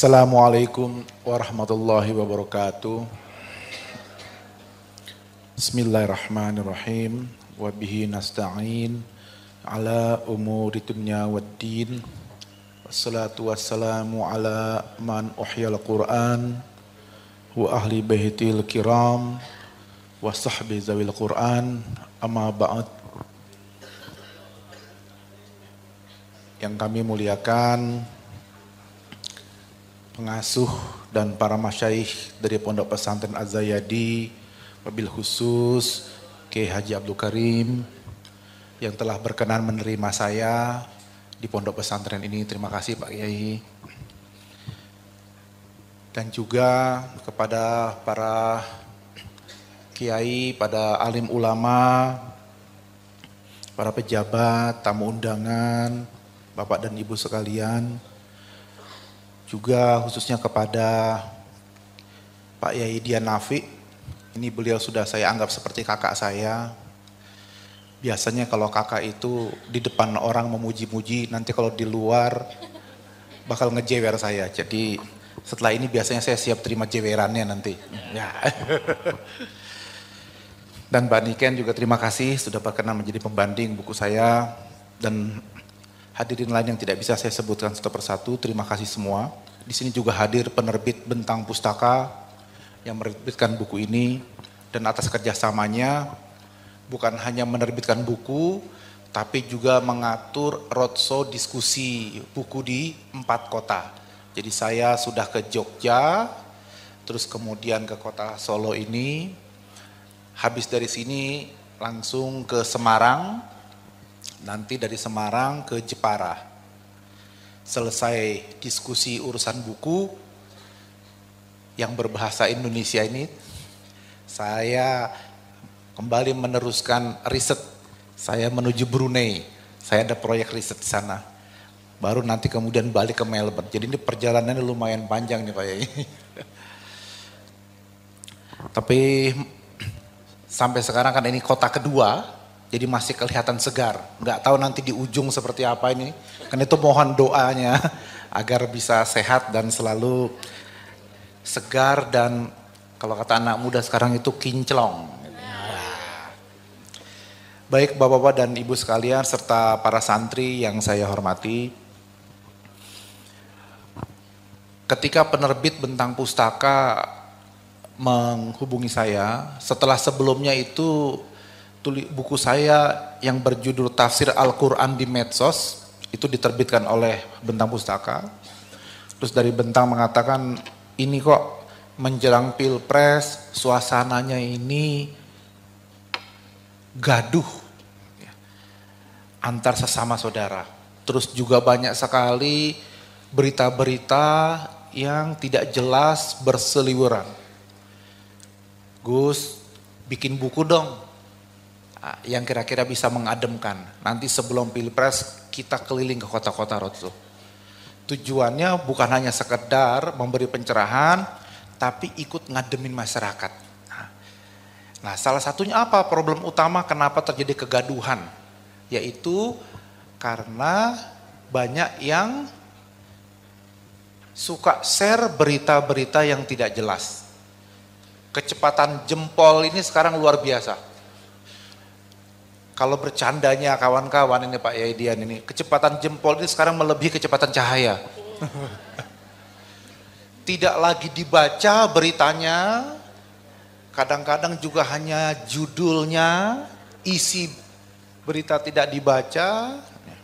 Assalamualaikum warahmatullahi wabarakatuh. Bismillahirrahmanirrahim. Wabihi nasta'in ala umuri dunya waddin. Wassalatu wassalamu ala man uhyal Qur'an wa ahli baitil kiram wa sahbi zawil Qur'an amma ba'd. Yang kami muliakan pengasuh dan para masyaih dari Pondok Pesantren Azayadi, mobil khusus ke Haji Abdul Karim yang telah berkenan menerima saya di Pondok Pesantren ini. Terima kasih Pak Kiai. Dan juga kepada para kiai, pada alim ulama, para pejabat, tamu undangan, Bapak dan Ibu sekalian, juga khususnya kepada Pak Yai Dian Nafi. Ini beliau sudah saya anggap seperti kakak saya. Biasanya kalau kakak itu di depan orang memuji-muji, nanti kalau di luar bakal ngejewer saya. Jadi setelah ini biasanya saya siap terima jewerannya nanti. Ya. Dan Mbak Niken juga terima kasih sudah berkenan menjadi pembanding buku saya dan hadirin lain yang tidak bisa saya sebutkan satu persatu, terima kasih semua. Di sini juga hadir penerbit Bentang Pustaka yang menerbitkan buku ini dan atas kerjasamanya bukan hanya menerbitkan buku, tapi juga mengatur roadshow diskusi buku di empat kota. Jadi saya sudah ke Jogja, terus kemudian ke kota Solo ini, habis dari sini langsung ke Semarang, Nanti dari Semarang ke Jepara. Selesai diskusi urusan buku yang berbahasa Indonesia ini, saya kembali meneruskan riset. Saya menuju Brunei. Saya ada proyek riset di sana. Baru nanti kemudian balik ke Melbourne. Jadi ini perjalanannya lumayan panjang nih Pak Yai. Tapi sampai sekarang kan ini kota kedua jadi masih kelihatan segar. Nggak tahu nanti di ujung seperti apa ini. Karena itu mohon doanya agar bisa sehat dan selalu segar dan kalau kata anak muda sekarang itu kinclong. Baik Bapak-Bapak dan Ibu sekalian serta para santri yang saya hormati. Ketika penerbit Bentang Pustaka menghubungi saya, setelah sebelumnya itu tulis buku saya yang berjudul Tafsir Al-Quran di Medsos itu diterbitkan oleh Bentang Pustaka. Terus dari Bentang mengatakan ini kok menjelang pilpres suasananya ini gaduh ya. antar sesama saudara. Terus juga banyak sekali berita-berita yang tidak jelas berseliweran. Gus, bikin buku dong Ah, yang kira-kira bisa mengademkan. Nanti sebelum pilpres kita keliling ke kota-kota rotso Tujuannya bukan hanya sekedar memberi pencerahan, tapi ikut ngademin masyarakat. Nah, nah salah satunya apa problem utama kenapa terjadi kegaduhan? Yaitu karena banyak yang suka share berita-berita yang tidak jelas. Kecepatan jempol ini sekarang luar biasa kalau bercandanya kawan-kawan ini Pak Yaidian ini, kecepatan jempol ini sekarang melebihi kecepatan cahaya. Tidak lagi dibaca beritanya, kadang-kadang juga hanya judulnya, isi berita tidak dibaca, ya.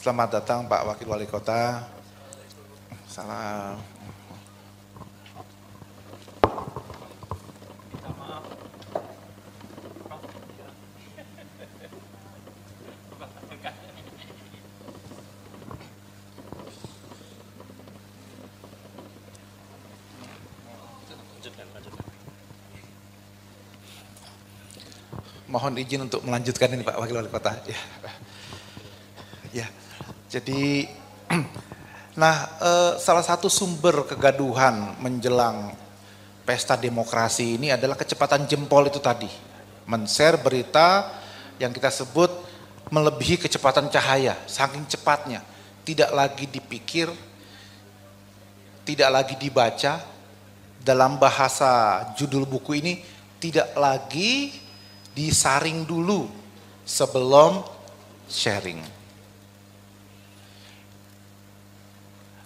Selamat datang Pak Wakil Wali Kota. Salam. mohon izin untuk melanjutkan ini Pak Wakil Wali Kota. Ya. ya. Jadi nah eh, salah satu sumber kegaduhan menjelang pesta demokrasi ini adalah kecepatan jempol itu tadi. Men-share berita yang kita sebut melebihi kecepatan cahaya, saking cepatnya. Tidak lagi dipikir, tidak lagi dibaca. Dalam bahasa judul buku ini tidak lagi disaring dulu sebelum sharing.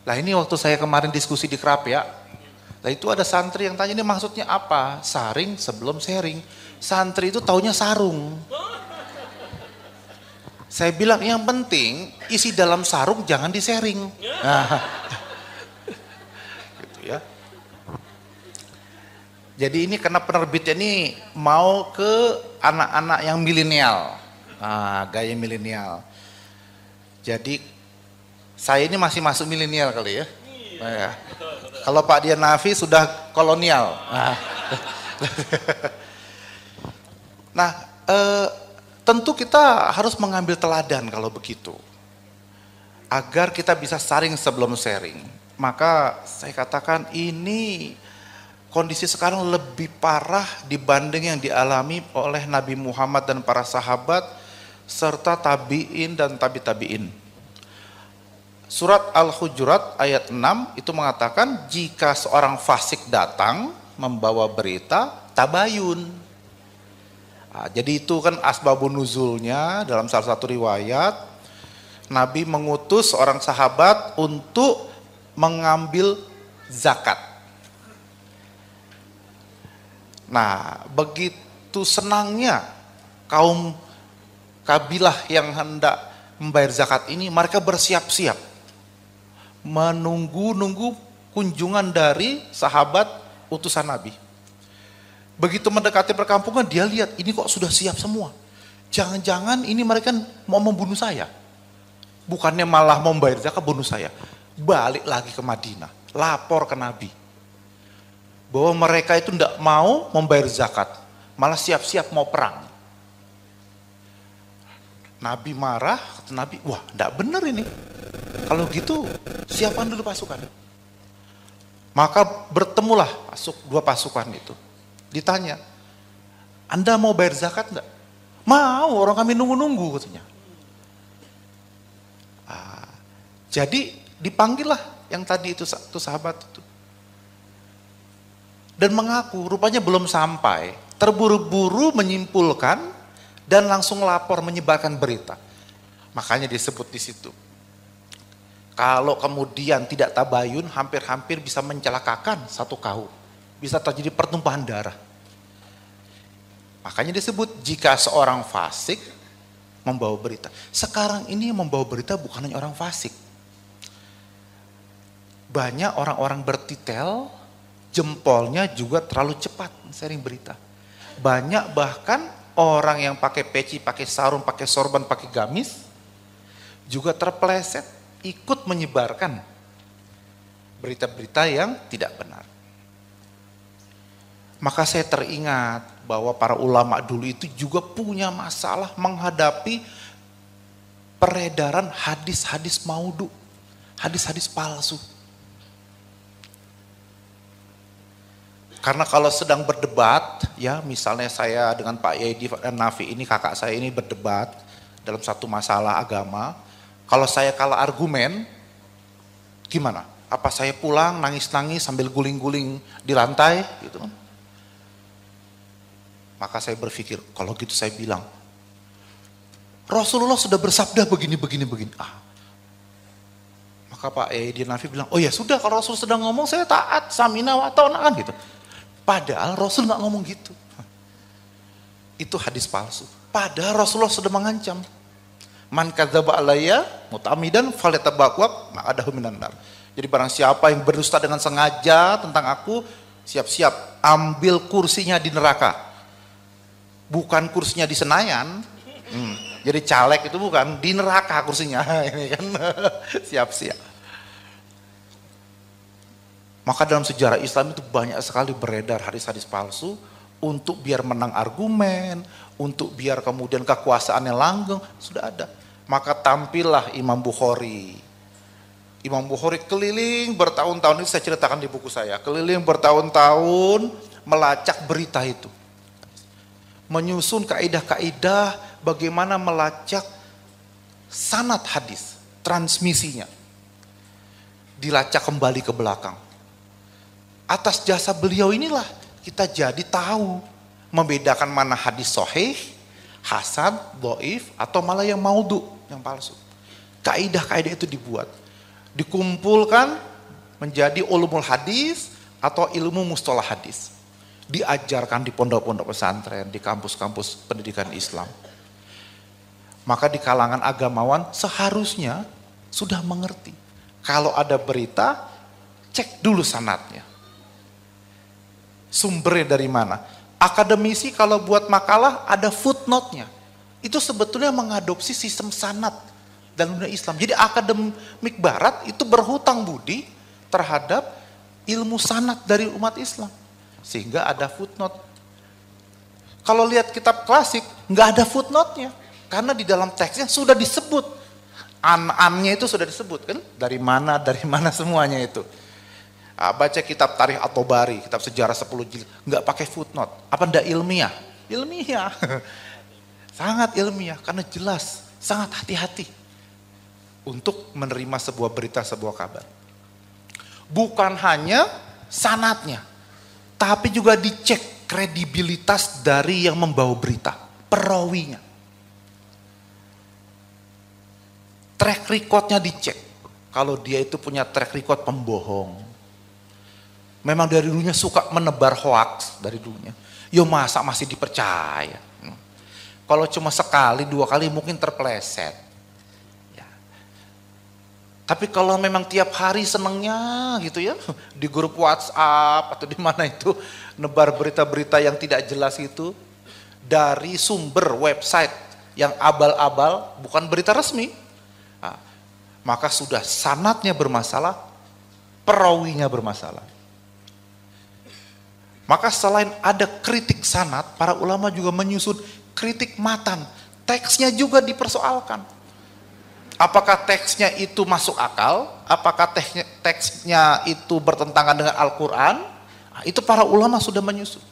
Nah ini waktu saya kemarin diskusi di kerap ya. Nah itu ada santri yang tanya ini maksudnya apa? Saring sebelum sharing. Santri itu taunya sarung. Saya bilang yang penting isi dalam sarung jangan di-sharing. Nah. gitu ya. Jadi ini karena penerbitnya ini mau ke anak-anak yang milenial, ah, gaya milenial. Jadi saya ini masih masuk milenial kali ya. Iya, ya. Kalau Pak Dian Nafi sudah kolonial. Nah, nah eh, tentu kita harus mengambil teladan kalau begitu. Agar kita bisa saring sebelum sharing. Maka saya katakan ini kondisi sekarang lebih parah dibanding yang dialami oleh Nabi Muhammad dan para sahabat serta tabi'in dan tabi-tabi'in. Surat Al-Hujurat ayat 6 itu mengatakan jika seorang fasik datang membawa berita tabayun. Nah, jadi itu kan asbabun nuzulnya dalam salah satu riwayat Nabi mengutus seorang sahabat untuk mengambil zakat Nah, begitu senangnya kaum kabilah yang hendak membayar zakat ini, mereka bersiap-siap menunggu-nunggu kunjungan dari sahabat utusan Nabi. Begitu mendekati perkampungan, dia lihat ini kok sudah siap semua. Jangan-jangan ini mereka mau membunuh saya. Bukannya malah membayar zakat, bunuh saya. Balik lagi ke Madinah, lapor ke Nabi bahwa mereka itu tidak mau membayar zakat, malah siap-siap mau perang. Nabi marah, kata Nabi, wah tidak benar ini. Kalau gitu siapkan dulu pasukan. Maka bertemulah pasuk dua pasukan itu. Ditanya, Anda mau bayar zakat enggak? Mau, orang kami nunggu-nunggu katanya. Ah, jadi dipanggillah yang tadi itu satu sahabat itu dan mengaku rupanya belum sampai, terburu-buru menyimpulkan dan langsung lapor menyebarkan berita. Makanya disebut di situ. Kalau kemudian tidak tabayun, hampir-hampir bisa mencelakakan satu kaum. Bisa terjadi pertumpahan darah. Makanya disebut jika seorang fasik membawa berita. Sekarang ini yang membawa berita bukan hanya orang fasik. Banyak orang-orang bertitel jempolnya juga terlalu cepat sering berita. Banyak bahkan orang yang pakai peci, pakai sarung, pakai sorban, pakai gamis juga terpeleset ikut menyebarkan berita-berita yang tidak benar. Maka saya teringat bahwa para ulama dulu itu juga punya masalah menghadapi peredaran hadis-hadis maudu, hadis-hadis palsu Karena kalau sedang berdebat, ya misalnya saya dengan Pak Yedi dan Nafi ini kakak saya ini berdebat dalam satu masalah agama, kalau saya kalah argumen, gimana? Apa saya pulang nangis-nangis sambil guling-guling di lantai gitu kan? Maka saya berpikir, kalau gitu saya bilang, Rasulullah sudah bersabda begini, begini, begini. Ah. Maka Pak Edi Nafi bilang, oh ya sudah kalau Rasul sedang ngomong saya taat, samina wa kan gitu. Padahal Rasul nggak ngomong gitu. Itu hadis palsu. Padahal Rasulullah sudah mengancam. Man kadzaba alayya mutamidan falyatabawwab ma'adahu minan nar. Jadi barang siapa yang berdusta dengan sengaja tentang aku, siap-siap ambil kursinya di neraka. Bukan kursinya di Senayan. Hmm. Jadi caleg itu bukan di neraka kursinya ini kan. Siap-siap. Maka dalam sejarah Islam itu banyak sekali beredar hadis-hadis palsu untuk biar menang argumen, untuk biar kemudian kekuasaannya langgeng, sudah ada. Maka tampillah Imam Bukhari. Imam Bukhari keliling bertahun-tahun, ini saya ceritakan di buku saya, keliling bertahun-tahun melacak berita itu. Menyusun kaidah-kaidah bagaimana melacak sanat hadis, transmisinya. Dilacak kembali ke belakang Atas jasa beliau inilah kita jadi tahu membedakan mana hadis sahih, hasan, doif, atau malah yang maudhu, yang palsu. Kaidah-kaidah itu dibuat, dikumpulkan menjadi ulumul hadis atau ilmu mustalah hadis. Diajarkan di pondok-pondok pesantren, di kampus-kampus pendidikan Islam. Maka di kalangan agamawan seharusnya sudah mengerti. Kalau ada berita, cek dulu sanatnya. Sumbernya dari mana? Akademisi kalau buat makalah ada footnote-nya. Itu sebetulnya mengadopsi sistem sanat dalam dunia Islam. Jadi akademik barat itu berhutang budi terhadap ilmu sanat dari umat Islam. Sehingga ada footnote. Kalau lihat kitab klasik, nggak ada footnote-nya. Karena di dalam teksnya sudah disebut. An-annya itu sudah disebut kan? Dari mana, dari mana semuanya itu. Ah, baca kitab tarikh atau bari, kitab sejarah 10 jilid, nggak pakai footnote. Apa ndak ilmiah? Ilmiah. sangat ilmiah karena jelas, sangat hati-hati untuk menerima sebuah berita, sebuah kabar. Bukan hanya sanatnya, tapi juga dicek kredibilitas dari yang membawa berita, perawinya. Track recordnya dicek. Kalau dia itu punya track record pembohong, memang dari dulunya suka menebar hoaks dari dulunya. Yo masa masih dipercaya. Hmm. Kalau cuma sekali dua kali mungkin terpleset. Ya. Tapi kalau memang tiap hari senengnya gitu ya di grup WhatsApp atau di mana itu nebar berita-berita yang tidak jelas itu dari sumber website yang abal-abal bukan berita resmi. Nah, maka sudah sanatnya bermasalah, perawinya bermasalah. Maka selain ada kritik sanat, para ulama juga menyusun kritik matan. Teksnya juga dipersoalkan. Apakah teksnya itu masuk akal? Apakah teksnya itu bertentangan dengan Al-Quran? Nah, itu para ulama sudah menyusun.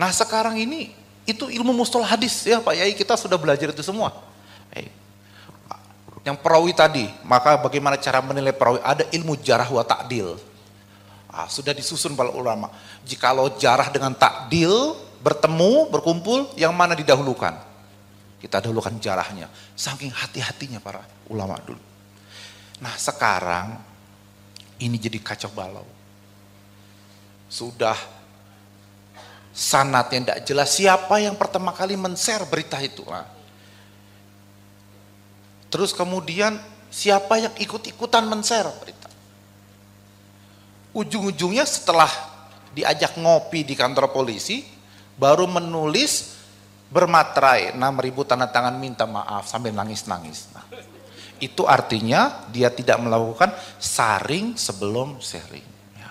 Nah sekarang ini itu ilmu mustul hadis ya Pak Yai kita sudah belajar itu semua. Eh, yang perawi tadi, maka bagaimana cara menilai perawi? Ada ilmu jarah wa ta'dil. Ah, sudah disusun para ulama. Jikalau jarah dengan takdil, bertemu, berkumpul, yang mana didahulukan? Kita dahulukan jarahnya. Saking hati-hatinya para ulama dulu. Nah sekarang, ini jadi kacau balau. Sudah sanatnya tidak jelas siapa yang pertama kali men-share berita itu. Nah. Terus kemudian siapa yang ikut-ikutan men-share ujung-ujungnya setelah diajak ngopi di kantor polisi, baru menulis bermaterai 6000 tanda tangan minta maaf sambil nangis-nangis. Nah, itu artinya dia tidak melakukan saring sebelum sharing. Ya.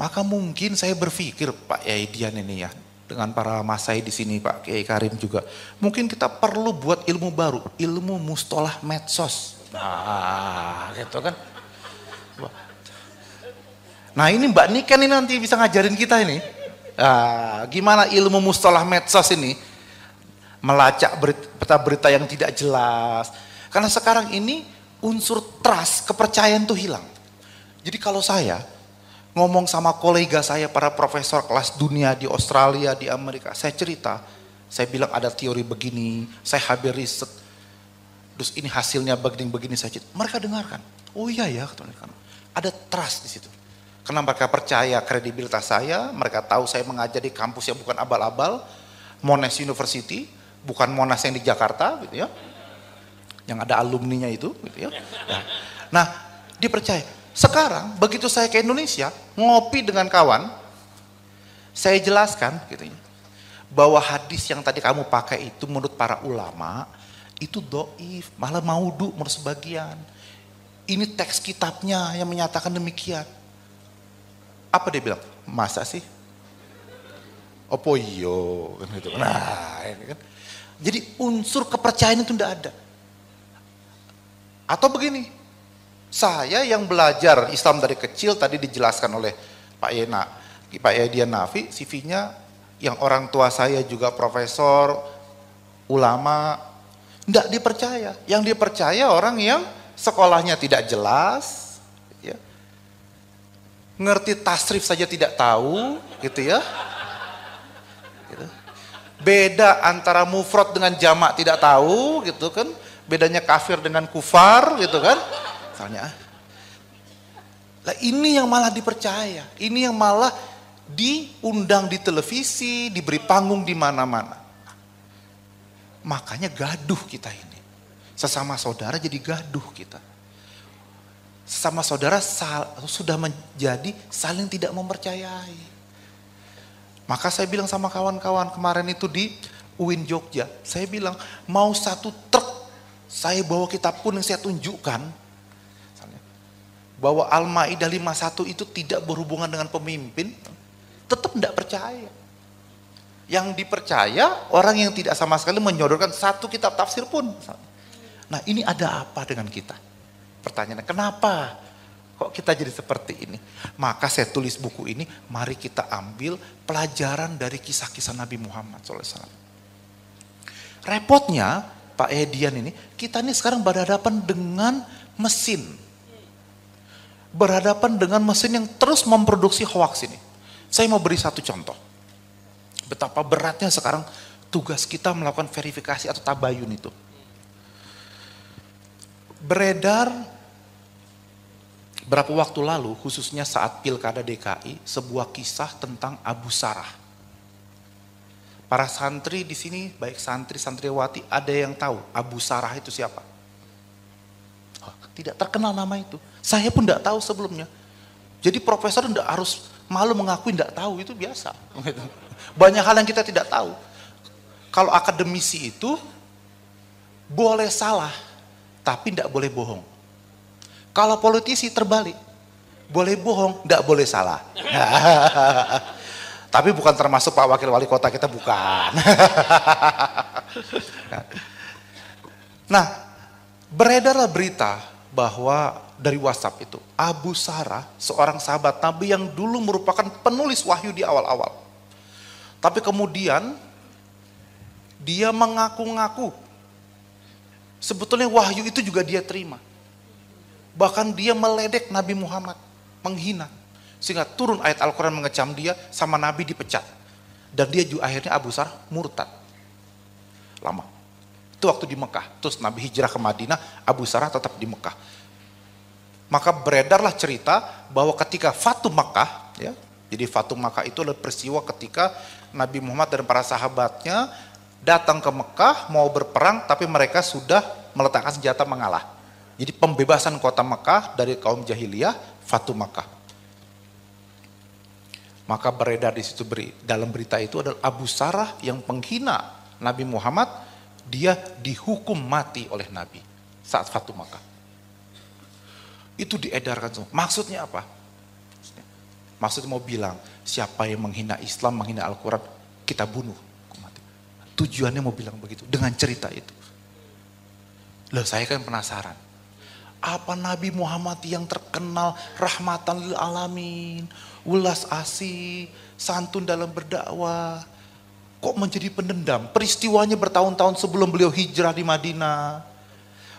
Maka mungkin saya berpikir Pak Yai Dian ini ya, dengan para masai di sini Pak Kiai Karim juga. Mungkin kita perlu buat ilmu baru, ilmu mustolah medsos. Nah, gitu kan. Nah ini Mbak Niken ini nanti bisa ngajarin kita ini. Ah, gimana ilmu mustalah medsos ini? Melacak berita-berita yang tidak jelas. Karena sekarang ini unsur trust, kepercayaan tuh hilang. Jadi kalau saya ngomong sama kolega saya para profesor kelas dunia di Australia, di Amerika, saya cerita, saya bilang ada teori begini, saya habis riset, terus ini hasilnya begini-begini saja. Mereka dengarkan. Oh iya ya kata Ada trust di situ. Karena mereka percaya kredibilitas saya, mereka tahu saya mengajar di kampus yang bukan abal-abal, Monash University, bukan Monash yang di Jakarta gitu ya. Yang ada alumninya itu gitu ya. Nah, nah dia percaya. Sekarang begitu saya ke Indonesia, ngopi dengan kawan, saya jelaskan gitu ya bahwa hadis yang tadi kamu pakai itu menurut para ulama itu doif, malah mau menurut sebagian. Ini teks kitabnya yang menyatakan demikian. Apa dia bilang? Masa sih? Opo oh, iyo. Kan gitu. Nah, ya kan. Jadi unsur kepercayaan itu tidak ada. Atau begini, saya yang belajar Islam dari kecil tadi dijelaskan oleh Pak Yena, Pak Yedian Nafi, CV-nya yang orang tua saya juga profesor, ulama, tidak dipercaya. Yang dipercaya orang yang sekolahnya tidak jelas, ya. ngerti tasrif saja tidak tahu, gitu ya. Gitu. Beda antara mufrad dengan jamak tidak tahu, gitu kan. Bedanya kafir dengan kufar, gitu kan. Misalnya. Ah. Lah ini yang malah dipercaya, ini yang malah diundang di televisi, diberi panggung di mana-mana. Makanya gaduh kita ini. Sesama saudara jadi gaduh kita. Sesama saudara sal, sudah menjadi saling tidak mempercayai. Maka saya bilang sama kawan-kawan kemarin itu di UIN Jogja, saya bilang mau satu truk saya bawa kitab pun yang saya tunjukkan bahwa Al-Maidah 51 itu tidak berhubungan dengan pemimpin, tetap tidak percaya. Yang dipercaya orang yang tidak sama sekali menyodorkan satu kitab tafsir pun. Misalnya. Nah ini ada apa dengan kita? Pertanyaannya kenapa kok kita jadi seperti ini? Maka saya tulis buku ini, mari kita ambil pelajaran dari kisah-kisah Nabi Muhammad SAW. Repotnya Pak Edian ini, kita ini sekarang berhadapan dengan mesin. Berhadapan dengan mesin yang terus memproduksi hoax ini. Saya mau beri satu contoh. Betapa beratnya sekarang tugas kita melakukan verifikasi atau tabayun itu beredar berapa waktu lalu, khususnya saat pilkada DKI, sebuah kisah tentang Abu Sarah. Para santri di sini, baik santri, santriwati, ada yang tahu Abu Sarah itu siapa? Oh, tidak terkenal nama itu. Saya pun tidak tahu sebelumnya. Jadi profesor tidak harus malu mengakui tidak tahu, itu biasa. Banyak hal yang kita tidak tahu. Kalau akademisi itu boleh salah, tapi tidak boleh bohong. Kalau politisi terbalik, boleh bohong, tidak boleh salah. tapi bukan termasuk Pak Wakil Wali Kota kita, bukan. nah, beredarlah berita bahwa dari WhatsApp itu, Abu Sarah, seorang sahabat Nabi yang dulu merupakan penulis wahyu di awal-awal. Tapi kemudian dia mengaku-ngaku Sebetulnya wahyu itu juga dia terima. Bahkan dia meledek Nabi Muhammad, menghina. Sehingga turun ayat Al-Quran mengecam dia, sama Nabi dipecat. Dan dia juga akhirnya Abu Sarah murtad. Lama. Itu waktu di Mekah. Terus Nabi hijrah ke Madinah, Abu Sarah tetap di Mekah. Maka beredarlah cerita bahwa ketika Fatu Mekah, ya, jadi Fatu Mekah itu adalah peristiwa ketika Nabi Muhammad dan para sahabatnya datang ke Mekah mau berperang tapi mereka sudah meletakkan senjata mengalah. Jadi pembebasan kota Mekah dari kaum jahiliyah, Fatu Mekah. Maka beredar di situ beri, dalam berita itu adalah Abu Sarah yang penghina Nabi Muhammad, dia dihukum mati oleh Nabi saat Fatu Mekah. Itu diedarkan semua. Maksudnya apa? Maksudnya mau bilang, siapa yang menghina Islam, menghina Al-Quran, kita bunuh Tujuannya mau bilang begitu dengan cerita itu. Loh saya kan penasaran. Apa Nabi Muhammad yang terkenal rahmatan lil alamin, ulas asih, santun dalam berdakwah, kok menjadi pendendam? Peristiwanya bertahun-tahun sebelum beliau hijrah di Madinah.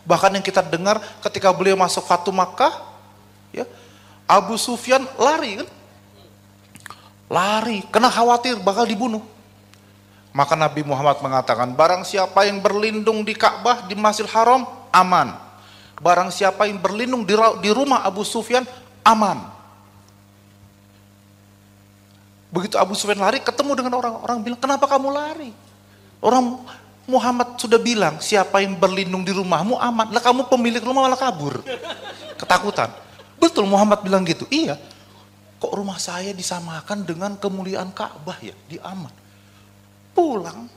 Bahkan yang kita dengar ketika beliau masuk Fatu Makkah, ya, Abu Sufyan lari kan? Lari, kena khawatir bakal dibunuh. Maka Nabi Muhammad mengatakan, barang siapa yang berlindung di Ka'bah, di Masjid Haram, aman. Barang siapa yang berlindung di, di rumah Abu Sufyan, aman. Begitu Abu Sufyan lari, ketemu dengan orang-orang bilang, kenapa kamu lari? Orang Muhammad sudah bilang, siapa yang berlindung di rumahmu aman. Lah kamu pemilik rumah malah kabur. Ketakutan. Betul Muhammad bilang gitu. Iya. Kok rumah saya disamakan dengan kemuliaan Ka'bah ya? Di aman pulang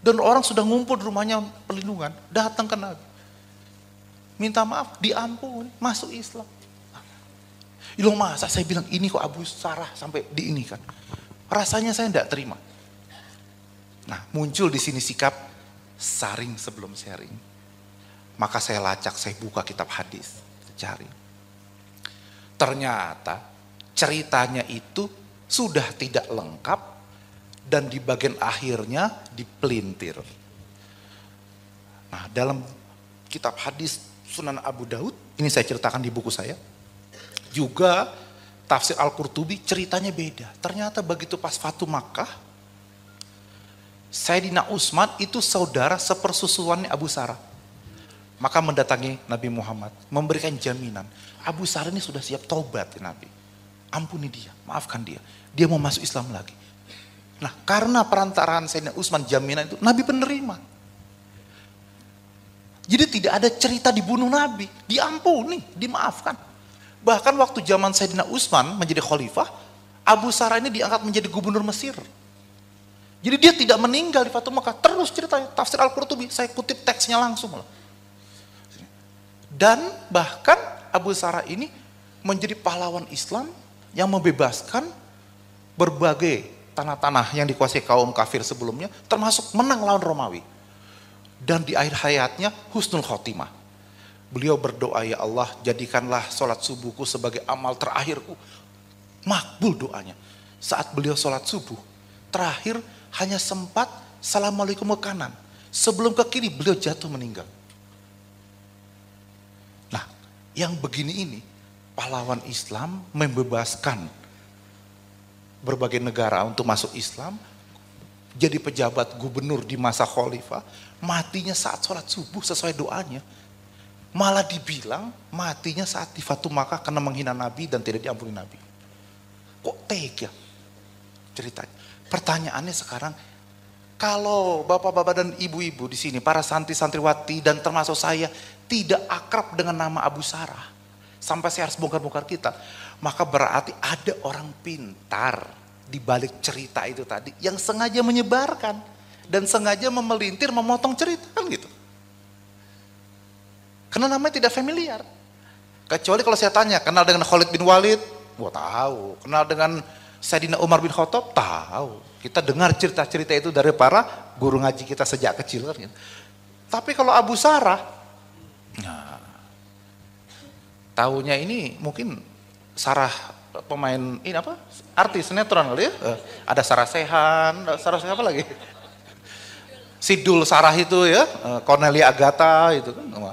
dan orang sudah ngumpul di rumahnya perlindungan, datang ke Nabi. Minta maaf, diampuni, masuk Islam. Ilo masa saya bilang ini kok Abu Sarah sampai di ini kan. Rasanya saya tidak terima. Nah muncul di sini sikap saring sebelum sharing. Maka saya lacak, saya buka kitab hadis, cari. Ternyata ceritanya itu sudah tidak lengkap dan di bagian akhirnya dipelintir. Nah, dalam kitab hadis Sunan Abu Daud, ini saya ceritakan di buku saya, juga tafsir Al-Qurtubi ceritanya beda. Ternyata begitu pas Fatu Makkah, Sayyidina Usman itu saudara sepersusuannya Abu Sarah. Maka mendatangi Nabi Muhammad, memberikan jaminan. Abu Sarah ini sudah siap taubat Nabi. Ampuni dia, maafkan dia. Dia mau masuk Islam lagi. Nah karena perantaraan Sayyidina Utsman jaminan itu Nabi penerima. Jadi tidak ada cerita dibunuh Nabi, diampuni, dimaafkan. Bahkan waktu zaman Sayyidina Utsman menjadi khalifah, Abu Sarah ini diangkat menjadi gubernur Mesir. Jadi dia tidak meninggal di Fatum Mekah. Terus ceritanya tafsir Al-Qurtubi, saya kutip teksnya langsung lah. Dan bahkan Abu Sarah ini menjadi pahlawan Islam yang membebaskan berbagai tanah-tanah yang dikuasai kaum kafir sebelumnya, termasuk menang lawan Romawi. Dan di akhir hayatnya husnul khotimah. Beliau berdoa, ya Allah jadikanlah sholat subuhku sebagai amal terakhirku. Makbul doanya. Saat beliau sholat subuh, terakhir hanya sempat Assalamualaikum ke kanan. Sebelum ke kiri beliau jatuh meninggal. Nah, yang begini ini pahlawan Islam membebaskan berbagai negara untuk masuk Islam, jadi pejabat gubernur di masa khalifah, matinya saat sholat subuh sesuai doanya. Malah dibilang matinya saat di Fatum Makkah karena menghina Nabi dan tidak diampuni Nabi. Kok tega ceritanya? Pertanyaannya sekarang, kalau bapak-bapak dan ibu-ibu di sini, para santri-santriwati dan termasuk saya, tidak akrab dengan nama Abu Sarah, sampai saya harus bongkar-bongkar kita maka berarti ada orang pintar di balik cerita itu tadi yang sengaja menyebarkan dan sengaja memelintir memotong cerita kan gitu. Karena namanya tidak familiar. Kecuali kalau saya tanya, kenal dengan Khalid bin Walid? Gua tahu. Kenal dengan Sayyidina Umar bin Khattab? Tahu. Kita dengar cerita-cerita itu dari para guru ngaji kita sejak kecil. Kan? Gitu. Tapi kalau Abu Sarah, nah, tahunya ini mungkin Sarah pemain ini apa artis sinetron kali ya eh. ada Sarah Sehan Sarah siapa lagi Sidul Sarah itu ya eh, Cornelia Agatha itu kan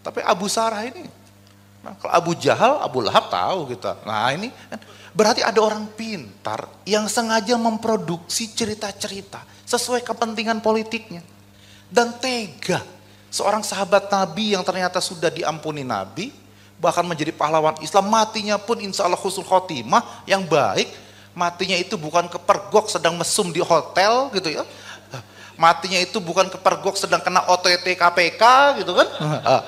tapi Abu Sarah ini nah, kalau Abu Jahal Abu Lahab tahu kita nah ini eh, berarti ada orang pintar yang sengaja memproduksi cerita-cerita sesuai kepentingan politiknya dan tega seorang sahabat Nabi yang ternyata sudah diampuni Nabi bahkan menjadi pahlawan Islam, matinya pun insya Allah khusul khotimah yang baik, matinya itu bukan kepergok sedang mesum di hotel gitu ya, matinya itu bukan kepergok sedang kena OTT KPK gitu kan, ah,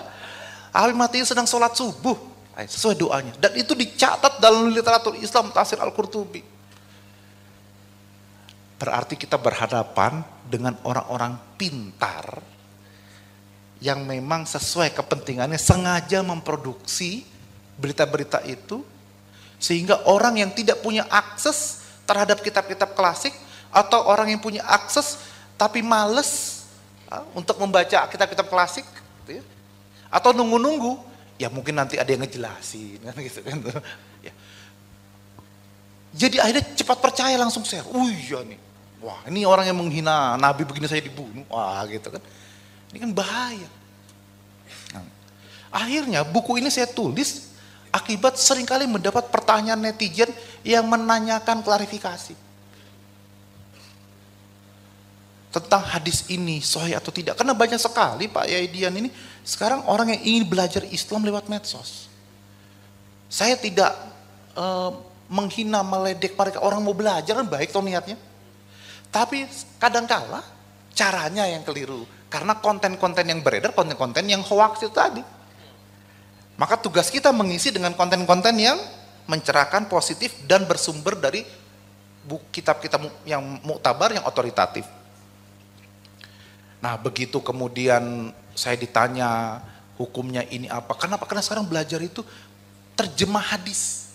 tapi matinya sedang sholat subuh, sesuai doanya. Dan itu dicatat dalam literatur Islam Tafsir Al-Qurtubi. Berarti kita berhadapan dengan orang-orang pintar yang memang sesuai kepentingannya sengaja memproduksi berita-berita itu sehingga orang yang tidak punya akses terhadap kitab-kitab klasik atau orang yang punya akses tapi males ah, untuk membaca kitab-kitab klasik gitu ya, atau nunggu-nunggu ya mungkin nanti ada yang ngejelasin kan gitu kan ya. jadi akhirnya cepat percaya langsung share oh iya nih wah ini orang yang menghina nabi begini saya dibunuh wah gitu kan ini kan bahaya. akhirnya buku ini saya tulis akibat seringkali mendapat pertanyaan netizen yang menanyakan klarifikasi. Tentang hadis ini sahih atau tidak. Karena banyak sekali Pak Yaidian ini sekarang orang yang ingin belajar Islam lewat medsos. Saya tidak e, menghina meledek mereka orang mau belajar kan baik tuh niatnya. Tapi kadangkala Caranya yang keliru. Karena konten-konten yang beredar, konten-konten yang hoax itu tadi. Maka tugas kita mengisi dengan konten-konten yang mencerahkan positif dan bersumber dari kitab-kitab yang muktabar, yang otoritatif. Nah begitu kemudian saya ditanya hukumnya ini apa, kenapa? Karena sekarang belajar itu terjemah hadis.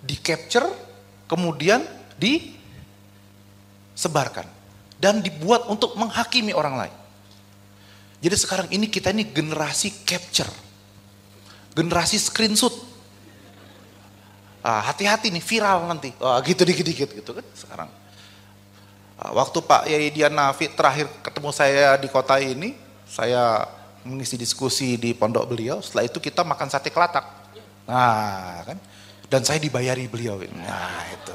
Di capture, kemudian di sebarkan dan dibuat untuk menghakimi orang lain. Jadi sekarang ini kita ini generasi capture. Generasi screenshot. Ah, hati-hati nih viral nanti. Oh, gitu dikit-dikit gitu kan sekarang. Ah, waktu Pak Yai Nafi terakhir ketemu saya di kota ini, saya mengisi diskusi di pondok beliau, setelah itu kita makan sate kelatak. Nah, kan. Dan saya dibayari beliau. Nah, itu.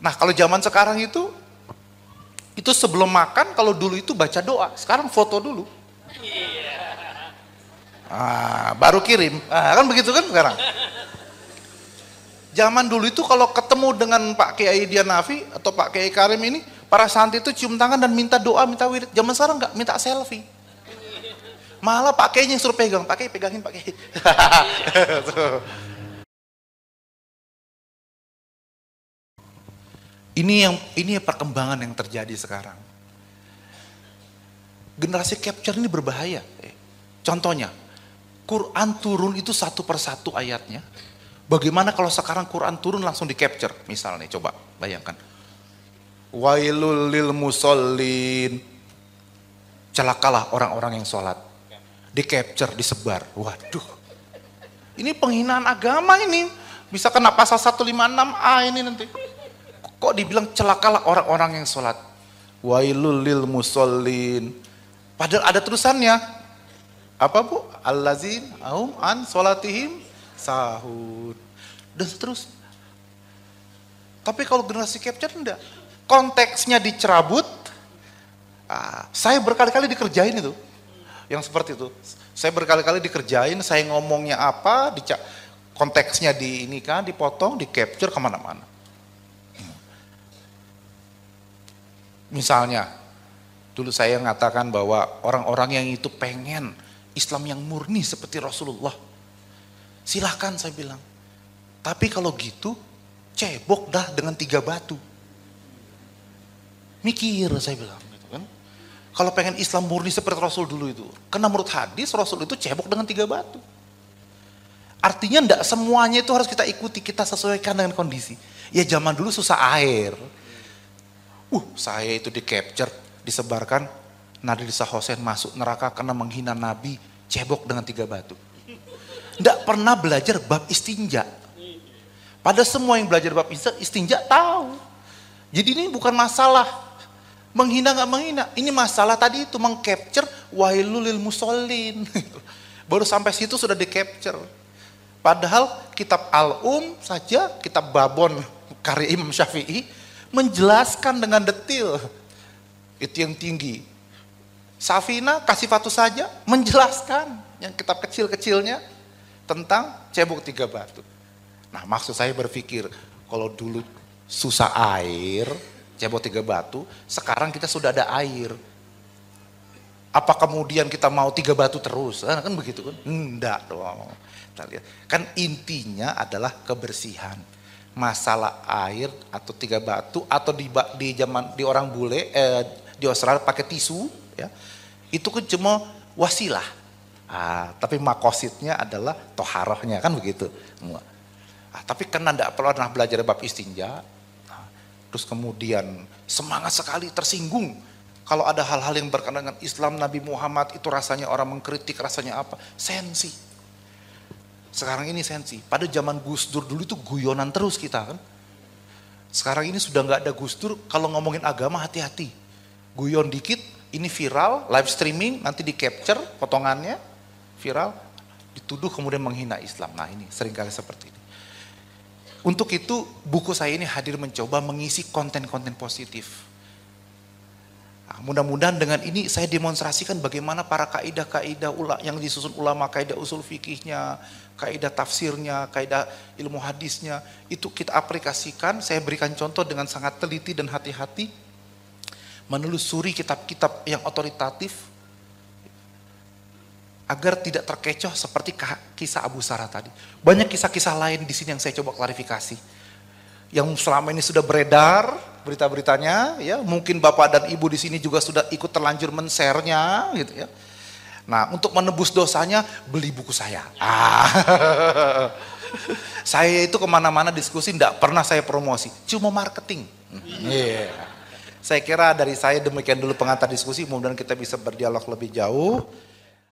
Nah kalau zaman sekarang itu, itu sebelum makan kalau dulu itu baca doa, sekarang foto dulu. Ah, baru kirim, ah, kan begitu kan sekarang. Zaman dulu itu kalau ketemu dengan Pak Kiai Dianafi atau Pak Kiai Karim ini, para santri itu cium tangan dan minta doa, minta wirid. Zaman sekarang nggak minta selfie. Malah pakainya suruh pegang, pakai pegangin pakai Ini yang ini perkembangan yang terjadi sekarang. Generasi capture ini berbahaya. Eh, contohnya, Quran turun itu satu persatu ayatnya. Bagaimana kalau sekarang Quran turun langsung di capture misalnya coba bayangkan. Wailul lil musallin. Celakalah orang-orang yang sholat. Di capture, disebar. Waduh. Ini penghinaan agama ini. Bisa kena pasal 156A ini nanti. Kok dibilang celakalah orang-orang yang sholat? Wailul lil musallin. Padahal ada tulisannya. Apa bu? Allazin ahum an sholatihim sahur Dan seterusnya. Tapi kalau generasi capture enggak. Konteksnya dicerabut. Ah, saya berkali-kali dikerjain itu. Yang seperti itu. Saya berkali-kali dikerjain, saya ngomongnya apa, konteksnya di ini kan, dipotong, di capture kemana-mana. Misalnya, dulu saya mengatakan bahwa orang-orang yang itu pengen Islam yang murni seperti Rasulullah. Silahkan saya bilang. Tapi kalau gitu, cebok dah dengan tiga batu. Mikir saya bilang. Gitu kan. Kalau pengen Islam murni seperti Rasul dulu itu. Karena menurut hadis Rasul itu cebok dengan tiga batu. Artinya tidak semuanya itu harus kita ikuti, kita sesuaikan dengan kondisi. Ya zaman dulu susah air. Uh, saya itu di capture, disebarkan. Lisa Hosen masuk neraka karena menghina Nabi, cebok dengan tiga batu. Tidak pernah belajar bab istinja. Pada semua yang belajar bab istinja, istinja tahu. Jadi ini bukan masalah menghina nggak menghina. Ini masalah tadi itu mengcapture wailulil musolin. Baru sampai situ sudah di capture. Padahal kitab Al-Um saja, kitab Babon karya Imam Syafi'i menjelaskan dengan detil. Itu yang tinggi. Safina kasih fatu saja menjelaskan yang kitab kecil-kecilnya tentang cebok tiga batu. Nah maksud saya berpikir kalau dulu susah air, cebok tiga batu, sekarang kita sudah ada air. Apa kemudian kita mau tiga batu terus? Ah, kan begitu kan? Enggak dong. Kita lihat. Kan intinya adalah kebersihan masalah air atau tiga batu atau di di zaman di orang bule eh, di Australia pakai tisu ya itu kan cuma wasilah ah, tapi makositnya adalah toharohnya kan begitu ah, tapi karena tidak pernah belajar bab istinja nah, terus kemudian semangat sekali tersinggung kalau ada hal-hal yang berkenaan dengan Islam Nabi Muhammad itu rasanya orang mengkritik rasanya apa sensi sekarang ini sensi. Pada zaman Gus Dur dulu itu guyonan terus kita kan. Sekarang ini sudah nggak ada Gus Dur, kalau ngomongin agama hati-hati. Guyon dikit, ini viral, live streaming, nanti di capture potongannya, viral, dituduh kemudian menghina Islam. Nah ini seringkali seperti ini. Untuk itu buku saya ini hadir mencoba mengisi konten-konten positif Nah, mudah-mudahan dengan ini saya demonstrasikan bagaimana para kaidah-kaidah yang disusun ulama, kaidah usul fikihnya, kaidah tafsirnya, kaidah ilmu hadisnya, itu kita aplikasikan, saya berikan contoh dengan sangat teliti dan hati-hati, menelusuri kitab-kitab yang otoritatif, agar tidak terkecoh seperti kisah Abu Sarah tadi. Banyak kisah-kisah lain di sini yang saya coba klarifikasi. Yang selama ini sudah beredar, berita-beritanya ya mungkin bapak dan ibu di sini juga sudah ikut terlanjur mensernya gitu ya nah untuk menebus dosanya beli buku saya ah. saya itu kemana-mana diskusi tidak pernah saya promosi cuma marketing yeah. saya kira dari saya demikian dulu pengantar diskusi mudah-mudahan kita bisa berdialog lebih jauh